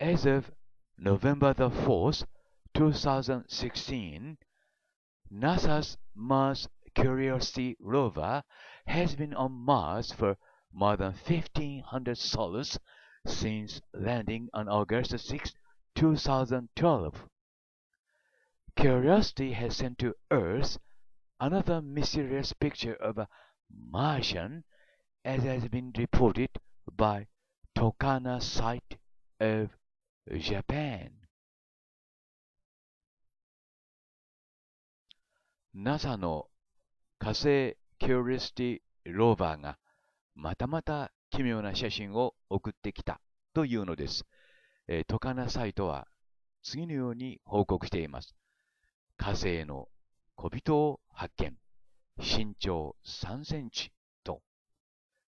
as of November the 4th, 2016, NASA's Mars Curiosity rover has been on Mars for more than 1500 sols since landing on August 6, 2012. Curiosity has sent to Earth another mysterious picture of a Martian as has been reported by Tokana site of Japan s a の火星キュリスティローバーがまたまた奇妙な写真を送ってきたというのです。えー、トカナサイトは次のように報告しています。火星の小人を発見。身長3センチと。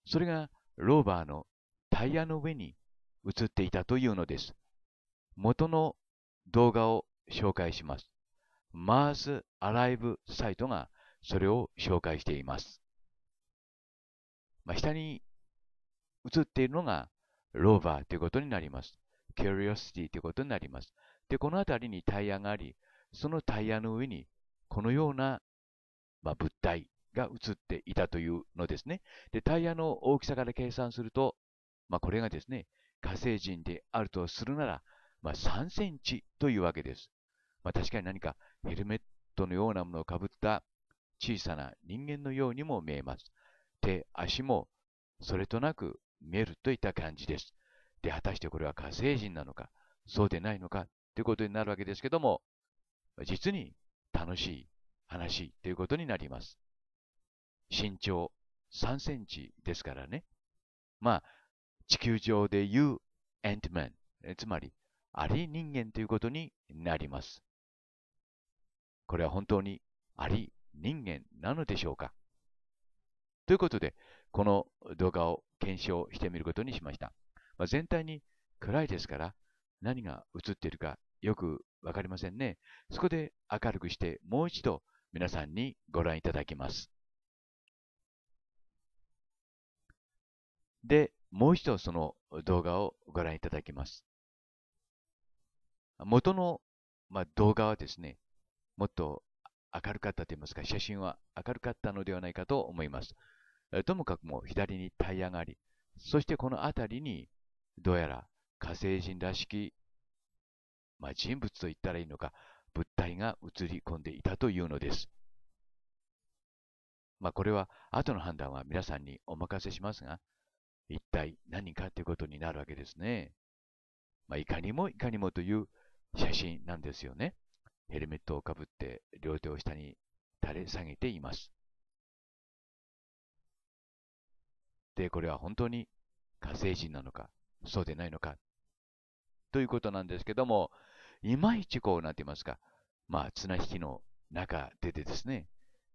それがローバーのタイヤの上に映っていたというのです。元の動画を紹介します。Mars Alive サイトがそれを紹介しています。まあ、下に映っているのがローバーということになります。Curiosity ということになります。で、この辺りにタイヤがあり、そのタイヤの上にこのような、まあ、物体が映っていたというのですね。で、タイヤの大きさから計算すると、まあ、これがですね、火星人であるとするなら、まあ、3センチというわけです。まあ、確かに何かヘルメットのようなものをかぶった小さな人間のようにも見えます。手、足もそれとなく見えるといった感じです。で、果たしてこれは火星人なのか、そうでないのかということになるわけですけども、実に楽しい話ということになります。身長3センチですからね。まあ、地球上で言うエントマン、つまりあり人間ということになります。これは本当にあり人間なのでしょうかということで、この動画を検証してみることにしました。まあ、全体に暗いですから、何が映っているかよくわかりませんね。そこで明るくしてもう一度皆さんにご覧いただきます。で、もう一度その動画をご覧いただきます。元の、まあ、動画はですね、もっと明るかったと言いますか、写真は明るかったのではないかと思います。ともかくも左にタイヤがあり、そしてこの辺りに、どうやら火星人らしき、まあ、人物と言ったらいいのか、物体が映り込んでいたというのです。まあ、これは後の判断は皆さんにお任せしますが、一体何かということになるわけですね。まあ、いかにもいかにもという写真なんですよね。ヘルメットをかぶって両手を下に垂れ下げています。で、これは本当に火星人なのか、そうでないのか、ということなんですけども、いまいちこうなっていますか、まあ、綱引きの中出てですね、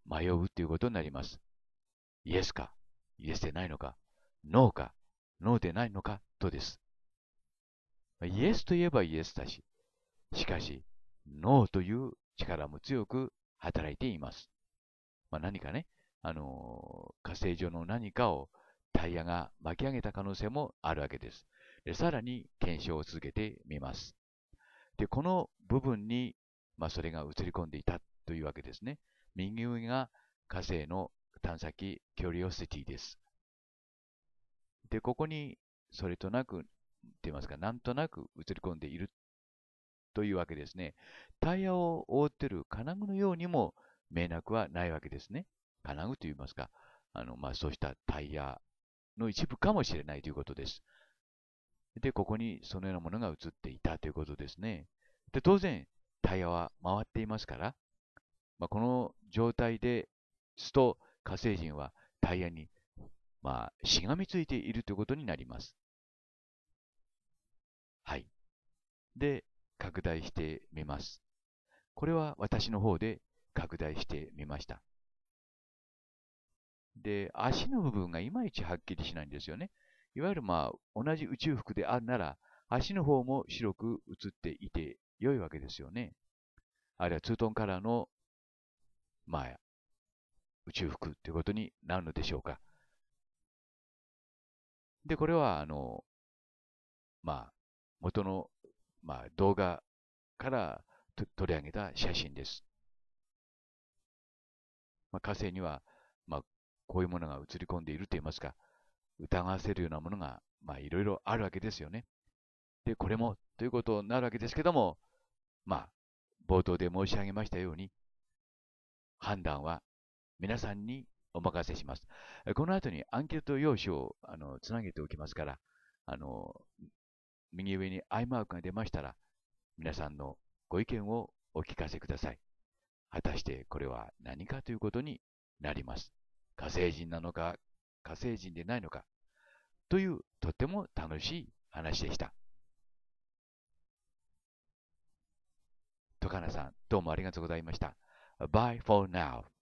迷うということになります。イエスか、イエスでないのか、ノーか、ノーでないのか、とです。イエスといえばイエスだし、しかし、脳という力も強く働いています。まあ、何かね、あのー、火星上の何かをタイヤが巻き上げた可能性もあるわけです。でさらに検証を続けてみます。で、この部分に、まあ、それが映り込んでいたというわけですね。右上が火星の探査機キュリオシティです。で、ここにそれとなく、って言いますか、なんとなく映り込んでいるというわけですね。タイヤを覆ってる金具のようにもなくはないわけですね。金具といいますか、あの、まあ、そうしたタイヤの一部かもしれないということです。で、ここにそのようなものが映っていたということですね。で、当然、タイヤは回っていますから、まあ、この状態ですと、火星人はタイヤに、まあ、しがみついているということになります。はい。で、拡大してみます。これは私の方で拡大してみました。で、足の部分がいまいちはっきりしないんですよね。いわゆるまあ、同じ宇宙服であるなら、足の方も白く映っていて良いわけですよね。あるいはツートンカラーの、まあ、宇宙服ということになるのでしょうか。で、これは、あの、まあ、元のまあ、動画から取り上げた写真です。まあ、火星には、まあ、こういうものが映り込んでいるといいますか、疑わせるようなものが、まあ、いろいろあるわけですよね。で、これもということになるわけですけども、まあ、冒頭で申し上げましたように、判断は皆さんにお任せします。この後にアンケート用紙をあのつなげておきますから、あの右上に i マークが出ましたら、皆さんのご意見をお聞かせください。果たしてこれは何かということになります。火星人なのか、火星人でないのか、というとっても楽しい話でした。トカナさん、どうもありがとうございました。Bye for now.